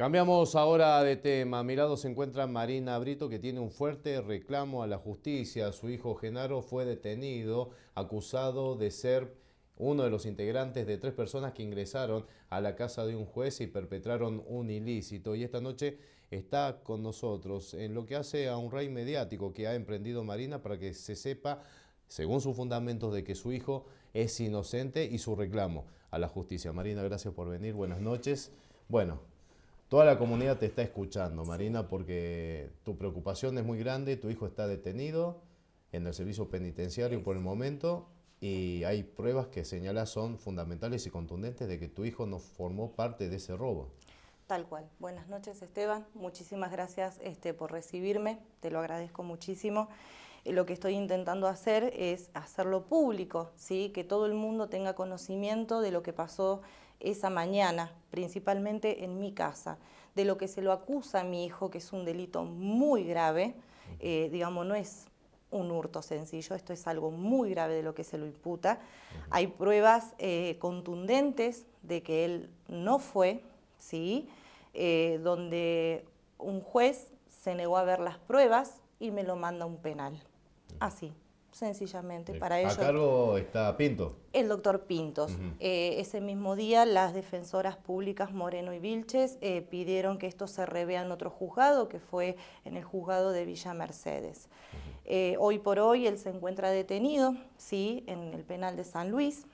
Cambiamos ahora de tema. lado se encuentra Marina Brito, que tiene un fuerte reclamo a la justicia. Su hijo Genaro fue detenido, acusado de ser uno de los integrantes de tres personas que ingresaron a la casa de un juez y perpetraron un ilícito. Y esta noche está con nosotros en lo que hace a un rey mediático que ha emprendido Marina para que se sepa, según sus fundamentos, de que su hijo es inocente y su reclamo a la justicia. Marina, gracias por venir. Buenas noches. Bueno, Toda la comunidad te está escuchando, Marina, porque tu preocupación es muy grande, tu hijo está detenido en el servicio penitenciario por el momento y hay pruebas que señalas son fundamentales y contundentes de que tu hijo no formó parte de ese robo. Tal cual. Buenas noches, Esteban. Muchísimas gracias este, por recibirme. Te lo agradezco muchísimo. Eh, lo que estoy intentando hacer es hacerlo público, ¿sí? que todo el mundo tenga conocimiento de lo que pasó esa mañana, principalmente en mi casa. De lo que se lo acusa a mi hijo, que es un delito muy grave, eh, digamos, no es un hurto sencillo, esto es algo muy grave de lo que se lo imputa. Hay pruebas eh, contundentes de que él no fue, ¿sí? Eh, donde un juez se negó a ver las pruebas y me lo manda a un penal. Así sencillamente. Eh, para ¿A cargo está Pinto? El doctor Pintos. Eh, ese mismo día, las defensoras públicas Moreno y Vilches eh, pidieron que esto se revea en otro juzgado, que fue en el juzgado de Villa Mercedes. hoy por hoy, él se encuentra detenido, sí, en el penal de San Luis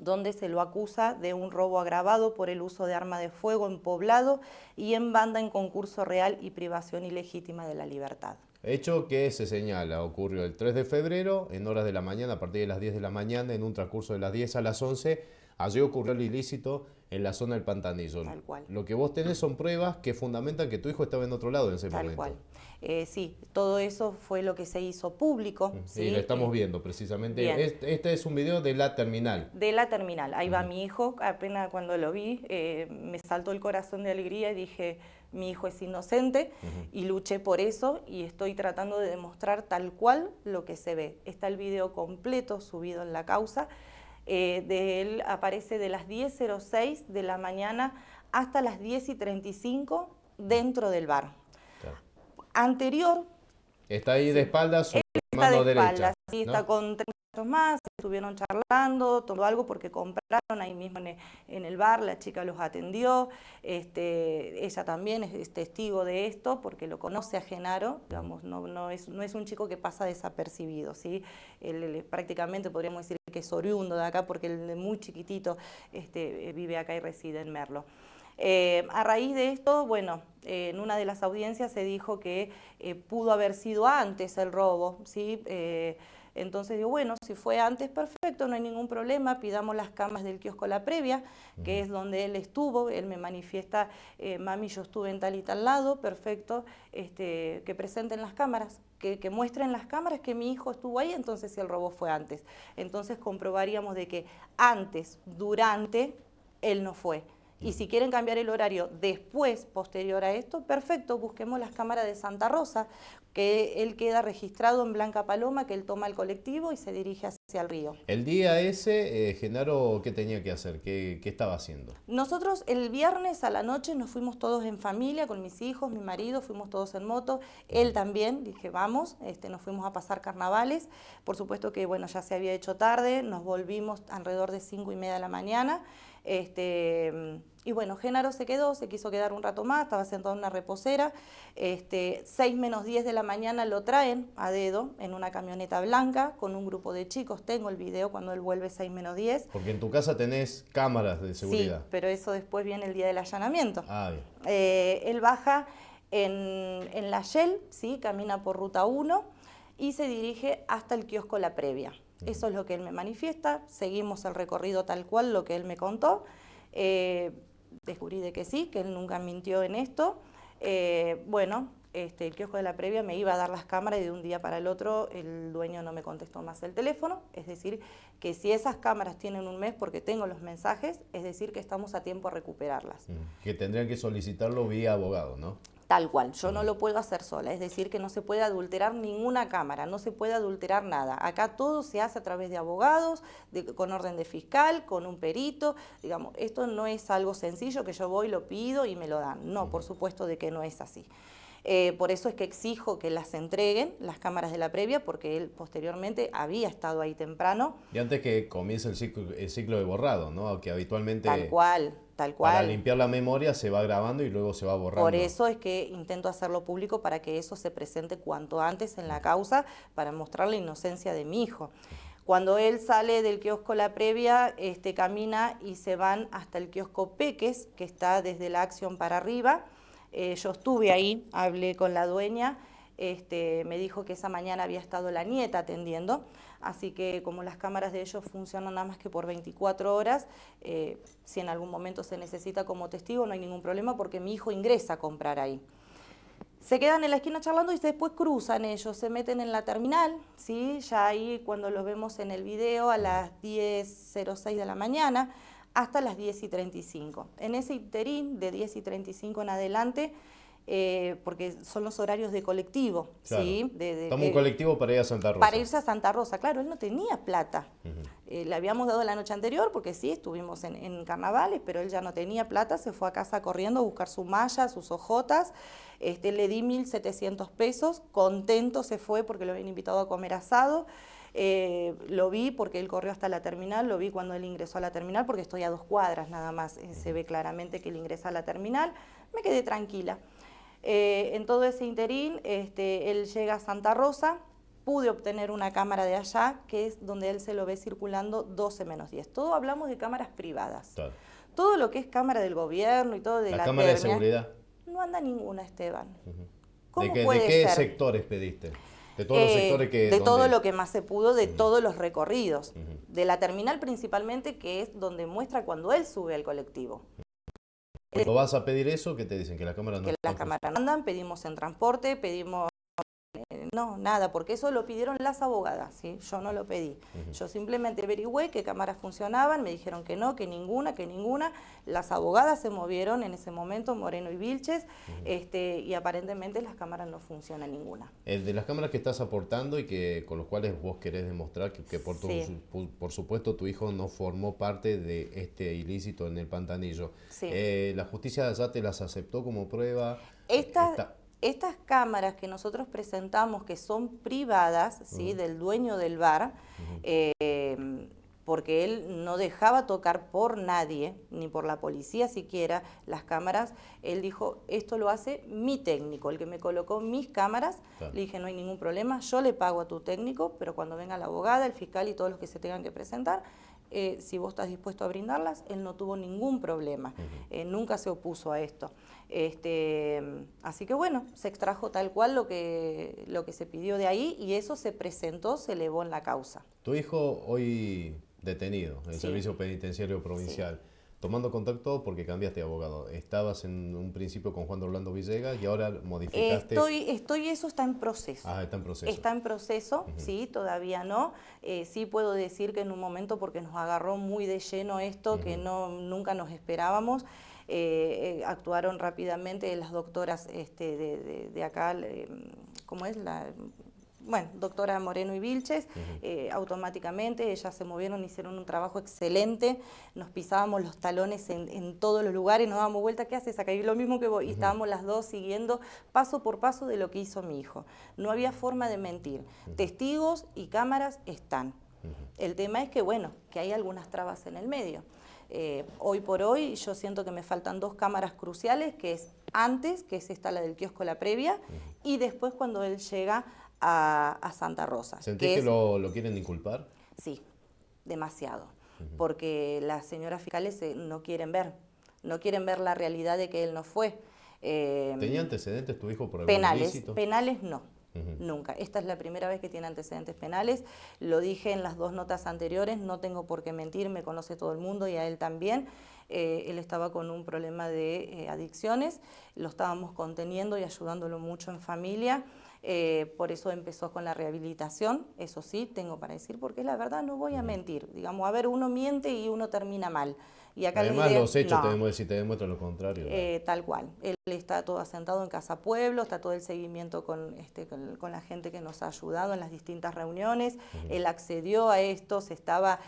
donde se lo acusa de un robo agravado por el uso de arma de fuego en poblado y en banda en concurso real y privación ilegítima de la libertad. Hecho que se señala ocurrió el 3 de febrero en horas de la mañana, a partir de las 10 de la mañana, en un transcurso de las 10 a las 11. Allí ocurrió el ilícito en la zona del Pantanillo. Tal cual. Lo que vos tenés son pruebas que fundamentan que tu hijo estaba en otro lado en ese Tal momento. Cual. Eh, sí, todo eso fue lo que se hizo público. Sí, lo estamos eh, viendo precisamente. Este, este, es un video de la terminal. De la terminal, ahí va mi hijo, apenas cuando lo vi eh, me saltó el corazón de alegría y dije, mi hijo es inocente y luché por eso y estoy tratando de demostrar tal cual lo que se ve. Está el video completo subido en la causa. de él aparece de las 10.06 de la mañana hasta las 10.35 dentro del bar anterior. Está ahí de espaldas, su está mano derecha. sí, está con tres más, estuvieron charlando, todo algo porque compraron ahí mismo en el, bar, la chica los atendió, este, ella también es, testigo de esto porque lo conoce a Genaro, digamos, no, es, un chico que pasa desapercibido, ¿sí? prácticamente podríamos decir que es oriundo de acá porque él de muy chiquitito este, eh, vive acá y reside en Merlo. Eh, a raíz de esto, bueno, eh, en una de las audiencias se dijo que eh, pudo haber sido antes el robo, ¿sí? entonces digo, bueno, si fue antes, perfecto, no hay ningún problema, pidamos las camas del kiosco La Previa, que es donde él estuvo, él me manifiesta, mami, yo estuve en tal y tal lado, perfecto, este, que presenten las cámaras, que, que, muestren las cámaras que mi hijo estuvo ahí, entonces si el robo fue antes. Entonces comprobaríamos de que antes, durante, él no fue. Y si quieren cambiar el horario después, posterior a esto, perfecto, busquemos las cámaras de Santa Rosa, que él queda registrado en Blanca Paloma, que él toma el colectivo y se dirige hacia el río. El día ese, eh, Genaro, ¿qué tenía que hacer? ¿Qué, estaba haciendo? Nosotros el viernes a la noche nos fuimos todos en familia, con mis hijos, mi marido, fuimos todos en moto, él también, dije, vamos, este, nos fuimos a pasar carnavales, por supuesto que bueno, ya se había hecho tarde, nos volvimos alrededor de cinco y media de la mañana. Este, y bueno, Génaro se quedó, se quiso quedar un rato más, estaba sentado en una reposera. Este, 6 menos 10 de la mañana lo traen a dedo en una camioneta blanca con un grupo de chicos. Tengo el video cuando él vuelve 6 menos 10. Porque en tu casa tenés cámaras de seguridad. Sí, pero eso después viene el día del allanamiento. Ah, bien. Eh, él baja en, la Shell, ¿sí? camina por ruta 1 y se dirige hasta el kiosco La Previa. Eso es lo que él me manifiesta, seguimos el recorrido tal cual, lo que él me contó. Eh, descubrí de que sí, que él nunca mintió en esto. Eh, bueno, este, el kiosco de la previa me iba a dar las cámaras y de un día para el otro el dueño no me contestó más el teléfono. Es decir, que si esas cámaras tienen un mes porque tengo los mensajes, es decir, que estamos a tiempo a recuperarlas. Mm, que tendrían que solicitarlo vía abogado, ¿no? tal cual. Yo no lo puedo hacer sola, es decir, que no se puede adulterar ninguna cámara, no se puede adulterar nada. Acá todo se hace a través de abogados, con orden de fiscal, con un perito, digamos, esto no es algo sencillo que yo voy, lo pido y me lo dan. No, por supuesto de que no es así. Eh, por eso es que exijo que las entreguen, las cámaras de la previa, porque él posteriormente había estado ahí temprano. Y antes que comience el ciclo, de borrado, ¿no? Que habitualmente... Tal cual. Tal cual. Para limpiar la memoria se va grabando y luego se va borrando. Por eso es que intento hacerlo público para que eso se presente cuanto antes en la causa para mostrar la inocencia de mi hijo. Cuando él sale del kiosco La Previa, este, camina y se van hasta el kiosco Peques, que está desde la acción para arriba. Eh, yo estuve ahí, hablé con la dueña, este, me dijo que esa mañana había estado la nieta atendiendo, así que como las cámaras de ellos funcionan nada más que por 24 horas, eh, si en algún momento se necesita como testigo no hay ningún problema porque mi hijo ingresa a comprar ahí. Se quedan en la esquina charlando y después cruzan ellos, se meten en la terminal, ¿sí? ya ahí cuando los vemos en el video a las 10.06 de la mañana, hasta las 10 y 35. En ese interín, de 10 y 35 en adelante, eh, porque son los horarios de colectivo. ¿sí? un eh, colectivo para ir a Santa Rosa. Para irse a Santa Rosa, claro, él no tenía plata. Eh, le habíamos dado la noche anterior porque sí, estuvimos en, carnavales, pero él ya no tenía plata, se fue a casa corriendo a buscar su malla, sus hojotas. Este, le di 1.700 pesos, contento se fue porque lo habían invitado a comer asado. Eh, lo vi porque él corrió hasta la terminal, lo vi cuando él ingresó a la terminal, porque estoy a dos cuadras nada más, eh, se ve claramente que él ingresa a la terminal, me quedé tranquila. Eh, en todo ese interín, este, él llega a Santa Rosa, pude obtener una cámara de allá, que es donde él se lo ve circulando 12 menos 10. Todo hablamos de cámaras privadas. Todo lo que es cámara del gobierno y todo de la, la cámara de seguridad. No anda ninguna, Esteban. ¿Cómo ¿De, qué, sectores pediste? De todos los eh, sectores que... De todo lo que más se pudo, de todos los recorridos. De la terminal principalmente, que es donde muestra cuando él sube al colectivo. ¿Lo vas a pedir eso, ¿qué te dicen? Que las cámaras no Que las cámaras andan, pedimos en transporte, pedimos no, nada, porque eso lo pidieron las abogadas, ¿sí? yo no lo pedí. Yo simplemente averigüé qué cámaras funcionaban, me dijeron que no, que ninguna, que ninguna. Las abogadas se movieron en ese momento, Moreno y Vilches, este, y aparentemente las cámaras no funcionan ninguna. El eh, de las cámaras que estás aportando y que con los cuales vos querés demostrar que, por, supuesto tu hijo no formó parte de este ilícito en el Pantanillo, eh, ¿la justicia ya te las aceptó como prueba? Esta estas cámaras que nosotros presentamos, que son privadas, ¿sí? Del dueño del bar, em, porque él no dejaba tocar por nadie, ni por la policía siquiera, las cámaras. Él dijo, esto lo hace mi técnico, el que me colocó mis cámaras. Le dije, no hay ningún problema, yo le pago a tu técnico, pero cuando venga la abogada, el fiscal y todos los que se tengan que presentar, eh, si vos estás dispuesto a brindarlas, él no tuvo ningún problema, eh, nunca se opuso a esto. Este, así que bueno, se extrajo tal cual lo que, lo que se pidió de ahí y eso se presentó, se elevó en la causa. Tu hijo hoy detenido en el Servicio Penitenciario Provincial tomando contacto porque cambiaste de abogado. Estabas en un principio con Juan Orlando Villegas y ahora modificaste. Estoy, estoy eso está en proceso. Ah, está en proceso. Está en proceso, sí, todavía no. Eh, sí puedo decir que en un momento, porque nos agarró muy de lleno esto, que no, nunca nos esperábamos. Eh, eh, actuaron rápidamente las doctoras este, de, acá, ¿cómo es? La, bueno, doctora Moreno y Vilches, eh, automáticamente ellas se movieron, hicieron un trabajo excelente, nos pisábamos los talones en, todos los lugares, nos dábamos vuelta, ¿qué haces acá? Y lo mismo que vos, y estábamos las dos siguiendo paso por paso de lo que hizo mi hijo. No había forma de mentir. Testigos y cámaras están. El tema es que, bueno, que hay algunas trabas en el medio. Eh, hoy por hoy yo siento que me faltan dos cámaras cruciales, que es antes, que es esta la del kiosco La Previa, y después cuando él llega a, Santa Rosa. ¿Sentís que, lo, quieren inculpar? Sí, demasiado, porque las señoras fiscales eh, no quieren ver, no quieren ver la realidad de que él no fue. Eh, ¿Tenía antecedentes tu hijo por algún penales, Penales no, nunca. Esta es la primera vez que tiene antecedentes penales. Lo dije en las dos notas anteriores, no tengo por qué mentir, me conoce todo el mundo y a él también. Eh, él estaba con un problema de adicciones, lo estábamos conteniendo y ayudándolo mucho en familia. Eh, por eso empezó con la rehabilitación, eso sí, tengo para decir, porque la verdad no voy a mentir, digamos, a ver, uno miente y uno termina mal. Y acá Además, los hechos, te te demuestran lo contrario. Eh, tal cual. Él está todo asentado en Casa Pueblo, está todo el seguimiento con, este, con, la gente que nos ha ayudado en las distintas reuniones. Él accedió a esto, se estaba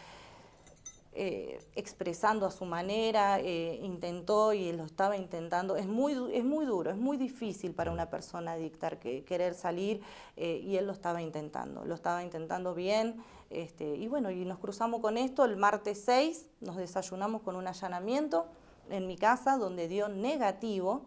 eh, expresando a su manera, eh, intentó y lo estaba intentando. Es muy, duro, es muy difícil para una persona dictar que, querer salir eh, y él lo estaba intentando, lo estaba intentando bien. Este, y bueno, y nos cruzamos con esto el martes 6, nos desayunamos con un allanamiento en mi casa donde dio negativo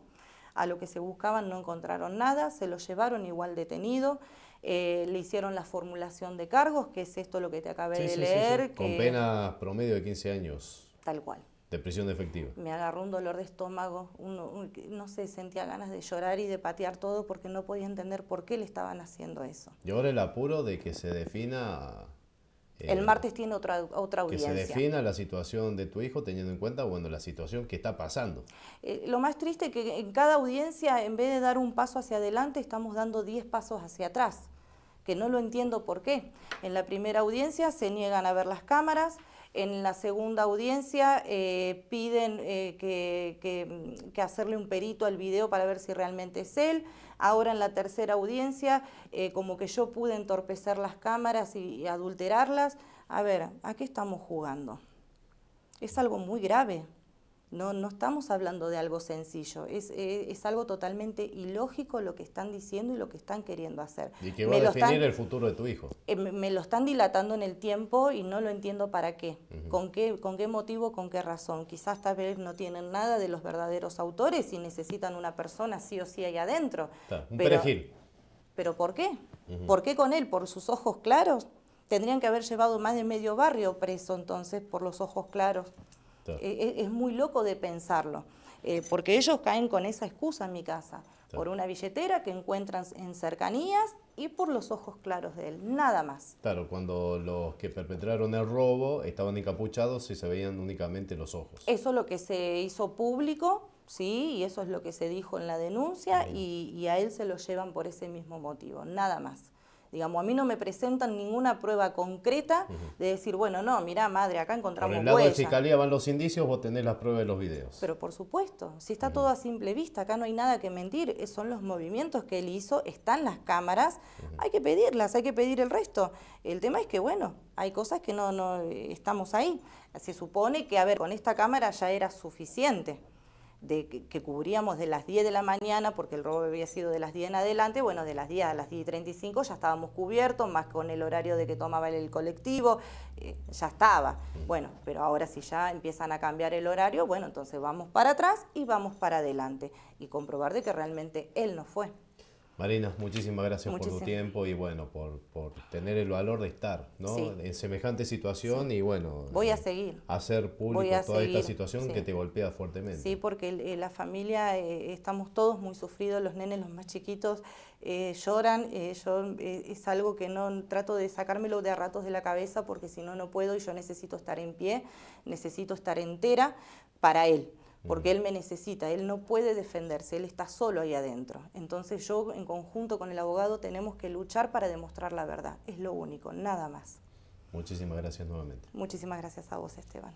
a lo que se buscaban, no encontraron nada, se lo llevaron igual detenido. Eh, le hicieron la formulación de cargos, que es esto lo que te acabé de leer. Con pena promedio de 15 años. Tal cual. De prisión efectiva. Me agarró un dolor de estómago, no sé, sentía ganas de llorar y de patear todo porque no podía entender por qué le estaban haciendo eso. Lloro el apuro de que se defina eh, el martes tiene otra, otra audiencia. Que se defina la situación de tu hijo teniendo en cuenta, bueno, la situación que está pasando. Eh, lo más triste es que en cada audiencia, en vez de dar un paso hacia adelante, estamos dando 10 pasos hacia atrás que no lo entiendo por qué. En la primera audiencia se niegan a ver las cámaras, en la segunda audiencia eh, piden eh, mm, que, hacerle un perito al video para ver si realmente es él. Ahora en la tercera audiencia, eh, como que yo pude entorpecer las cámaras y adulterarlas. A ver, ¿a qué estamos jugando? Es algo muy grave. No, estamos hablando de algo sencillo, eh, es, algo totalmente ilógico lo que están diciendo y lo que están queriendo hacer. Y que va a definir el futuro de tu hijo. Eh, me, lo están dilatando en el tiempo y no lo entiendo para qué. ¿Con qué, con qué motivo, con qué razón? Quizás tal vez no tienen nada de los verdaderos autores y necesitan una persona sí o sí ahí adentro. pero, ¿Pero por qué? ¿Por qué con él? ¿Por sus ojos claros? Tendrían que haber llevado más de medio barrio preso entonces por los ojos claros. Eh, eh, es, muy loco de pensarlo, eh, porque ellos caen con esa excusa en mi casa, por una billetera que encuentran en cercanías y por los ojos claros de él, nada más. Claro, cuando los que perpetraron el robo estaban encapuchados y se veían únicamente los ojos. Eso es lo que se hizo público, sí, y eso es lo que se dijo en la denuncia y a él se lo llevan por ese mismo motivo, nada más. Digamos, a mí no me presentan ninguna prueba concreta de decir, bueno, no, mira, madre, acá encontramos Por el lado de fiscalía van los indicios, vos tenés las pruebas de los videos. Pero por supuesto, si está todo a simple vista, acá no hay nada que mentir, eh, son los movimientos que él hizo, están las cámaras, hay que pedirlas, hay que pedir el resto. El tema es que, bueno, hay cosas que no, no eh, estamos ahí. Se supone que, a ver, con esta cámara ya era suficiente de, que, cubríamos de las 10 de la mañana, porque el robo había sido de las 10 en adelante, bueno, de las 10 a las 10 y 35 ya estábamos cubiertos, más con el horario de que tomaba el colectivo, eh, ya estaba. Bueno, pero ahora si ya empiezan a cambiar el horario, bueno, entonces vamos para atrás y vamos para adelante y comprobar de que realmente él no fue. Marina, muchísimas gracias por tu tiempo y bueno, por, por tener el valor de estar ¿no? en semejante situación y bueno. Voy a seguir. Hacer público toda esta situación que te golpea fuertemente. Sí, porque eh, la familia eh, estamos todos muy sufridos, los nenes, los más chiquitos eh, lloran. yo es algo que no trato de sacármelo de a ratos de la cabeza porque si no, no puedo y yo necesito estar en pie, necesito estar entera para él porque él me necesita, él no puede defenderse, él está solo ahí adentro. Entonces yo en conjunto con el abogado tenemos que luchar para demostrar la verdad, es lo único, nada más. Muchísimas gracias nuevamente. Muchísimas gracias a vos, Esteban.